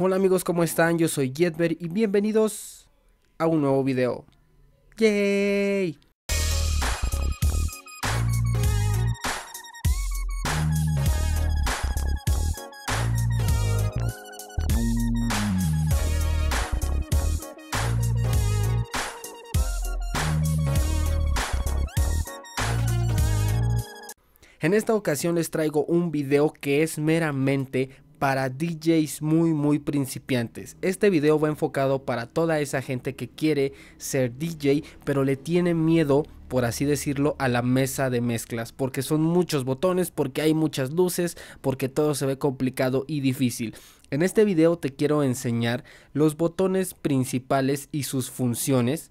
Hola amigos, ¿cómo están? Yo soy Jetber y bienvenidos a un nuevo video. ¡Yay! En esta ocasión les traigo un video que es meramente para DJs muy muy principiantes. Este video va enfocado para toda esa gente que quiere ser DJ pero le tiene miedo por así decirlo, a la mesa de mezclas, porque son muchos botones, porque hay muchas luces, porque todo se ve complicado y difícil. En este video te quiero enseñar los botones principales y sus funciones,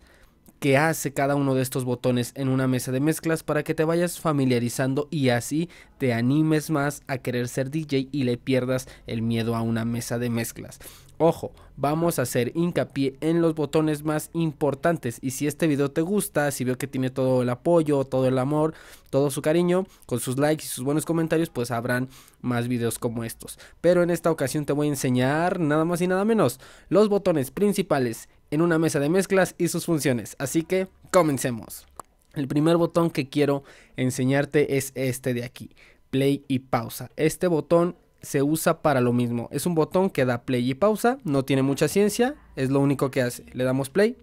que hace cada uno de estos botones en una mesa de mezclas para que te vayas familiarizando y así te animes más a querer ser DJ y le pierdas el miedo a una mesa de mezclas. Ojo, vamos a hacer hincapié en los botones más importantes y si este video te gusta, si veo que tiene todo el apoyo, todo el amor, todo su cariño, con sus likes y sus buenos comentarios, pues habrán más videos como estos. Pero en esta ocasión te voy a enseñar nada más y nada menos los botones principales en una mesa de mezclas y sus funciones. Así que comencemos. El primer botón que quiero enseñarte es este de aquí, play y pausa. Este botón se usa para lo mismo. Es un botón que da play y pausa, no tiene mucha ciencia, es lo único que hace. Le damos play.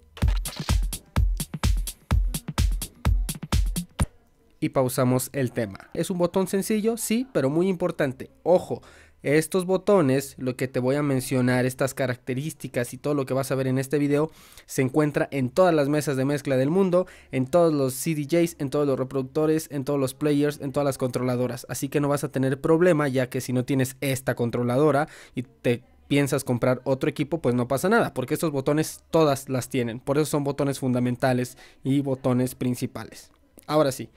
Y pausamos el tema. Es un botón sencillo, sí, pero muy importante. Ojo, estos botones, lo que te voy a mencionar, estas características y todo lo que vas a ver en este video, se encuentra en todas las mesas de mezcla del mundo, en todos los CDJs, en todos los reproductores, en todos los players, en todas las controladoras. Así que no vas a tener problema ya que si no tienes esta controladora y te piensas comprar otro equipo, pues no pasa nada, porque estos botones todas las tienen. Por eso son botones fundamentales y botones principales. Ahora sí,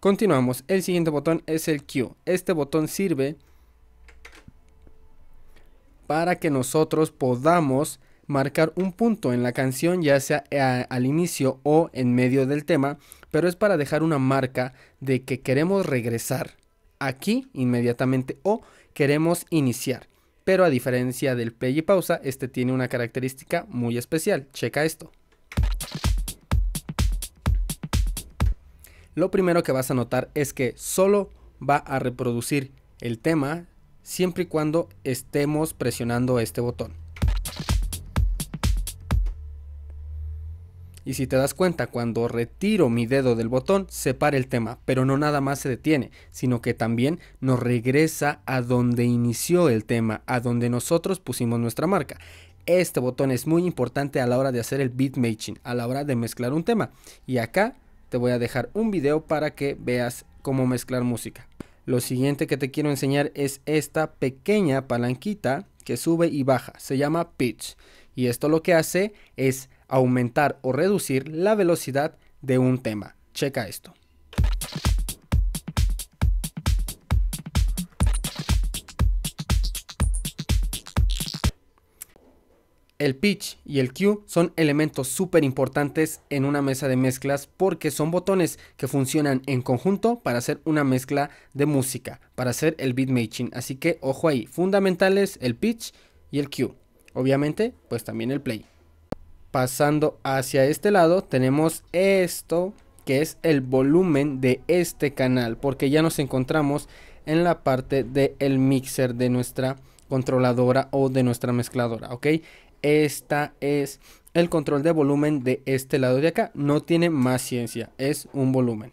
continuamos. El siguiente botón es el Q. Este botón sirve para que nosotros podamos marcar un punto en la canción, ya sea eh, al inicio o en medio del tema, pero es para dejar una marca de que queremos regresar aquí inmediatamente o queremos iniciar. Pero a diferencia del play y pausa, este tiene una característica muy especial. Checa esto. Lo primero que vas a notar es que solo va a reproducir el tema siempre y cuando estemos presionando este botón. Y si te das cuenta, cuando retiro mi dedo del botón, se para el tema, pero no nada más se detiene, sino que también nos regresa a donde inició el tema, a donde nosotros pusimos nuestra marca. Este botón es muy importante a la hora de hacer el beat matching, a la hora de mezclar un tema. Y acá te voy a dejar un video para que veas cómo mezclar música. Lo siguiente que te quiero enseñar es esta pequeña palanquita que sube y baja. Se llama pitch. Y esto lo que hace es aumentar o reducir la velocidad de un tema. Checa esto. El pitch y el cue son elementos súper importantes en una mesa de mezclas porque son botones que funcionan en conjunto para hacer una mezcla de música, para hacer el matching. Así que ojo ahí, fundamentales el pitch y el cue. Obviamente, pues también el play. Pasando hacia este lado tenemos esto que es el volumen de este canal porque ya nos encontramos en la parte del mixer de nuestra controladora o de nuestra mezcladora, ¿ok? esta es el control de volumen de este lado de acá. No tiene más ciencia, es un volumen.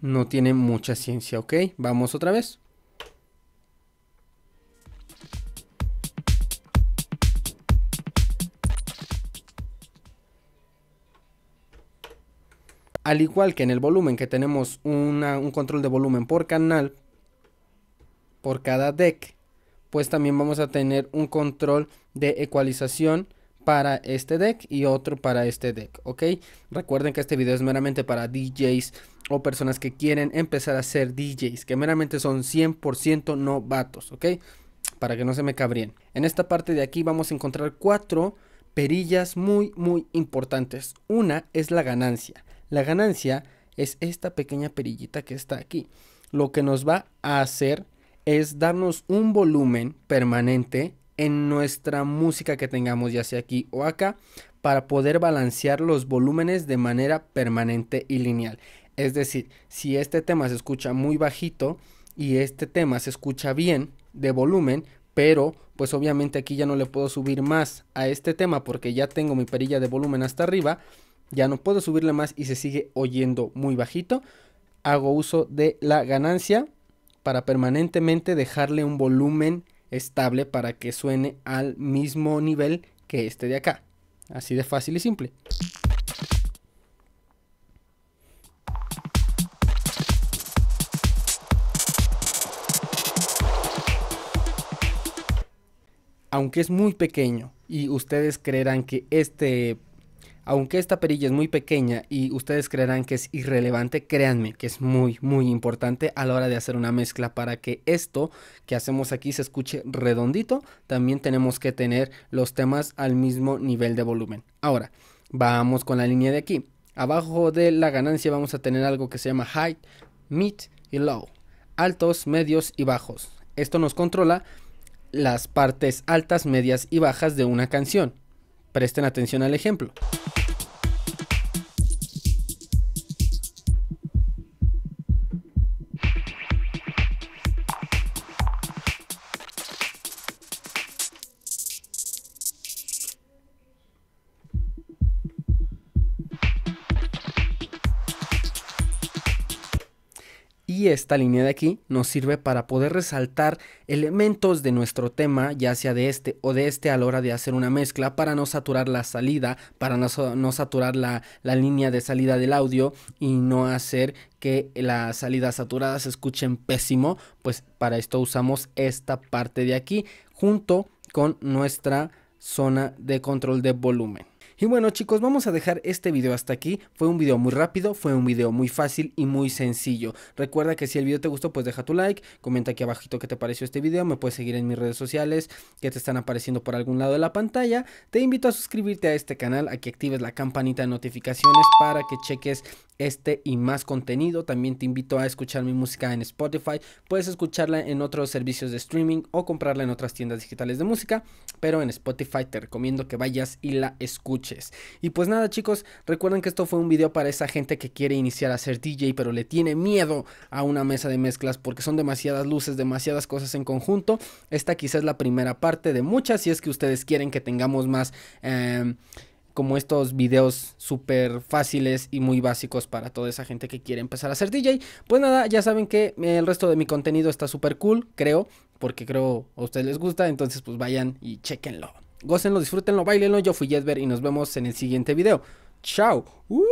No tiene mucha ciencia, ¿ok? Vamos otra vez. Al igual que en el volumen, que tenemos un control de volumen por canal, por cada deck, pues también vamos a tener un control de ecualización para este deck y otro para este deck, ¿ok? Recuerden que este video es meramente para DJs o personas que quieren empezar a ser DJs, que meramente son 100% novatos, ¿ok? Para que no se me cabrien. En esta parte de aquí vamos a encontrar cuatro perillas muy, muy importantes. Una es la ganancia. La ganancia es esta pequeña perillita que está aquí. Lo que nos va a hacer es darnos un volumen permanente en nuestra música que tengamos, ya sea aquí o acá, para poder balancear los volúmenes de manera permanente y lineal. Es decir, si este tema se escucha muy bajito y este tema se escucha bien de volumen, pero pues obviamente aquí ya no le puedo subir más a este tema porque ya tengo mi perilla de volumen hasta arriba, ya no puedo subirle más y se sigue oyendo muy bajito, hago uso de la ganancia para permanentemente dejarle un volumen estable para que suene al mismo nivel que este de acá. Así de fácil y simple. Aunque es muy pequeño y ustedes creerán que este aunque esta perilla es muy pequeña y ustedes creerán que es irrelevante, créanme que es muy, muy importante a la hora de hacer una mezcla para que esto que hacemos aquí se escuche redondito. También tenemos que tener los temas al mismo nivel de volumen. Ahora, vamos con la línea de aquí. Abajo de la ganancia vamos a tener algo que se llama high, mid y low. Altos, medios y bajos. Esto nos controla las partes altas, medias y bajas de una canción. Presten atención al ejemplo. y esta línea de aquí nos sirve para poder resaltar elementos de nuestro tema, ya sea de este o de este a la hora de hacer una mezcla, para no saturar la salida, para no, saturar la, la línea de salida del audio y no hacer que las salidas saturadas se escuchen pésimo, pues para esto usamos esta parte de aquí junto con nuestra zona de control de volumen. Y bueno chicos, vamos a dejar este video hasta aquí. Fue un video muy rápido, fue un video muy fácil y muy sencillo. Recuerda que si el video te gustó, pues deja tu like, comenta aquí abajito qué te pareció este video, me puedes seguir en mis redes sociales que te están apareciendo por algún lado de la pantalla. Te invito a suscribirte a este canal, a que actives la campanita de notificaciones para que cheques este y más contenido. También te invito a escuchar mi música en Spotify. Puedes escucharla en otros servicios de streaming o comprarla en otras tiendas digitales de música, pero en Spotify te recomiendo que vayas y la escuches. Y pues nada chicos, recuerden que esto fue un video para esa gente que quiere iniciar a ser DJ pero le tiene miedo a una mesa de mezclas porque son demasiadas luces, demasiadas cosas en conjunto. Esta quizás es la primera parte de muchas si es que ustedes quieren que tengamos más... Em, como estos videos súper fáciles y muy básicos para toda esa gente que quiere empezar a ser DJ. Pues nada, ya saben que eh, el resto de mi contenido está súper cool, creo, porque creo a ustedes les gusta, entonces pues vayan y chequenlo. Gócenlo, disfrútenlo, bailenlo. Yo fui Jedber y nos vemos en el siguiente video. Chao. Uh.